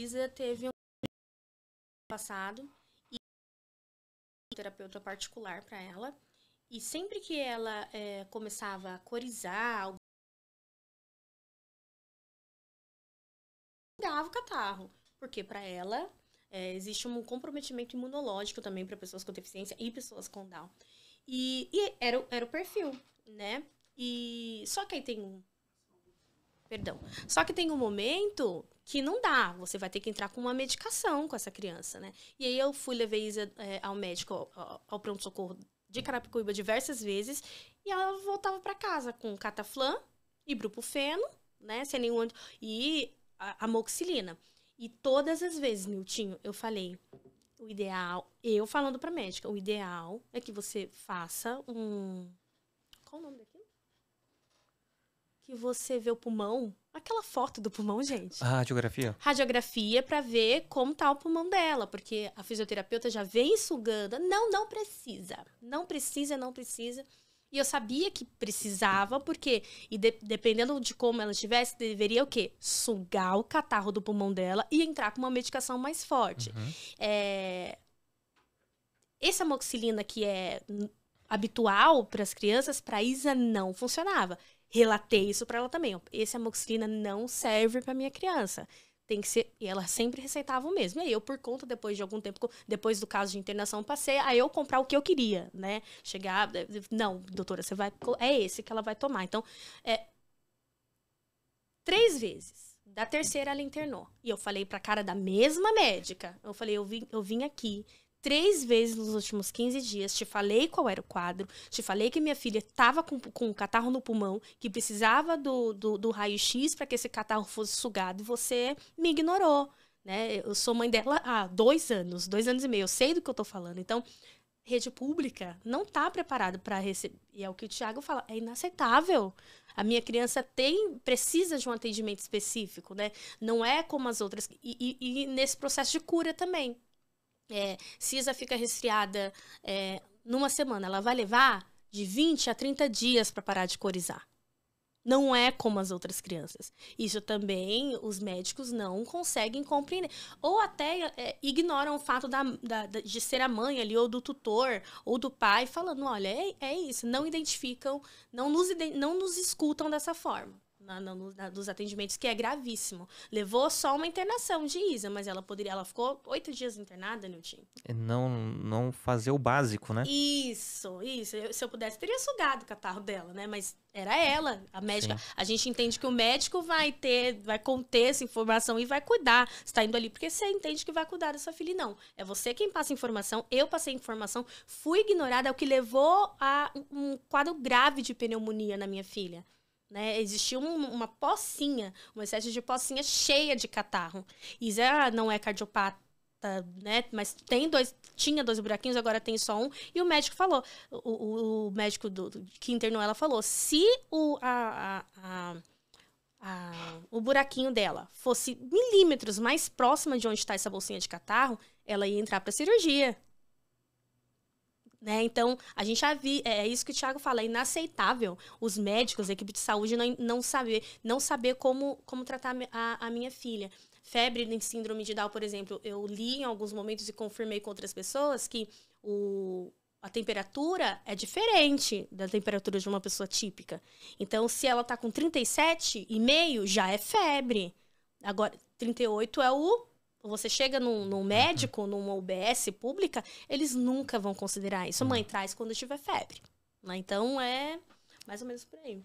pesquisa teve um passado e um terapeuta particular para ela. E sempre que ela é, começava a corizar, algo dava o catarro, porque para ela é, existe um comprometimento imunológico também para pessoas com deficiência e pessoas com Down. E, e era, era o perfil, né? E só que aí tem Perdão. Só que tem um momento que não dá, você vai ter que entrar com uma medicação com essa criança, né? E aí eu fui, levei Isa é, ao médico, ao, ao pronto-socorro de Carapicuíba diversas vezes, e ela voltava para casa com cataflã, ibuprofeno, né, sem nenhum e a, amoxicilina. E todas as vezes, Niltinho, eu falei, o ideal, eu falando para médica, o ideal é que você faça um qual o nome daquilo? que você vê o pulmão, aquela foto do pulmão, gente. A radiografia? Radiografia para ver como tá o pulmão dela, porque a fisioterapeuta já vem sugando. Não, não precisa. Não precisa, não precisa. E eu sabia que precisava, porque e de, dependendo de como ela estivesse, deveria o quê? Sugar o catarro do pulmão dela e entrar com uma medicação mais forte. Uhum. É... Essa amoxilina que é habitual para as crianças, para Isa não funcionava relatei isso para ela também. Esse amoxicilina não serve para minha criança. Tem que ser. E ela sempre receitava o mesmo. E aí eu, por conta, depois de algum tempo, depois do caso de internação, passei a eu comprar o que eu queria, né? Chegar. Eh, eh, não, doutora, você vai. É esse que ela vai tomar. Então, é. Três vezes. Da terceira, ela internou. E eu falei pra cara da mesma médica. Eu falei, eu vim, eu vim aqui três vezes nos últimos 15 dias, te falei qual era o quadro, te falei que minha filha estava com, com um catarro no pulmão, que precisava do, do, do raio-x para que esse catarro fosse sugado, e você me ignorou. Né? Eu sou mãe dela há dois anos, dois anos e meio, eu sei do que eu estou falando. Então, rede pública não está preparada para receber. E é o que o Tiago fala, é inaceitável. A minha criança tem precisa de um atendimento específico, né? Não é como as outras. E, e, e nesse processo de cura também é, se Isa fica resfriada é, numa semana, ela vai levar de 20 a 30 dias para parar de corizar. Não é como as outras crianças. Isso também os médicos não conseguem compreender. Ou até é, ignoram o fato da, da, de ser a mãe ali, ou do tutor, ou do pai, falando: olha, é, é isso. Não identificam, não nos, não nos escutam dessa forma na, na, na, dos atendimentos, que é gravíssimo. Levou só uma internação de Isa, mas ela poderia. Ela ficou oito dias internada, Nilton. É não, não fazer o básico, né? Isso, isso. Eu, se eu pudesse, teria sugado o catarro dela, né? Mas era ela, a médica. Sim. A gente entende que o médico vai ter, vai conter essa informação e vai cuidar. Está indo ali porque você entende que vai cuidar da sua filha, não. É você quem passa informação. Eu passei informação, fui ignorada, é o que levou a um quadro grave de pneumonia na minha filha. Né? Existia um, uma pocinha, uma espécie de pocinha cheia de catarro. Isa não é cardiopata, né? Mas tem dois, tinha dois buraquinhos, agora tem só um. E o médico falou, o, o, o médico do, do, que internou ela falou, se o, a, a, a, o buraquinho dela fosse milímetros mais próxima de onde está essa bolsinha de catarro, ela ia entrar para cirurgia. Né? Então, a gente já vi, é, é, isso que o Thiago fala, é inaceitável os médicos, a equipe de saúde não, não saber, não saber como, como tratar a, a minha filha. Febre em síndrome de Down, por exemplo, eu li em alguns momentos e confirmei com outras pessoas que o, a temperatura é diferente da temperatura de uma pessoa típica. Então, se ela está com 37,5, já é febre. Agora, 38 é o você chega num, num uhum. médico, numa UBS pública, eles nunca vão considerar isso. Mãe, traz quando tiver febre. Né? Então é mais ou menos por aí.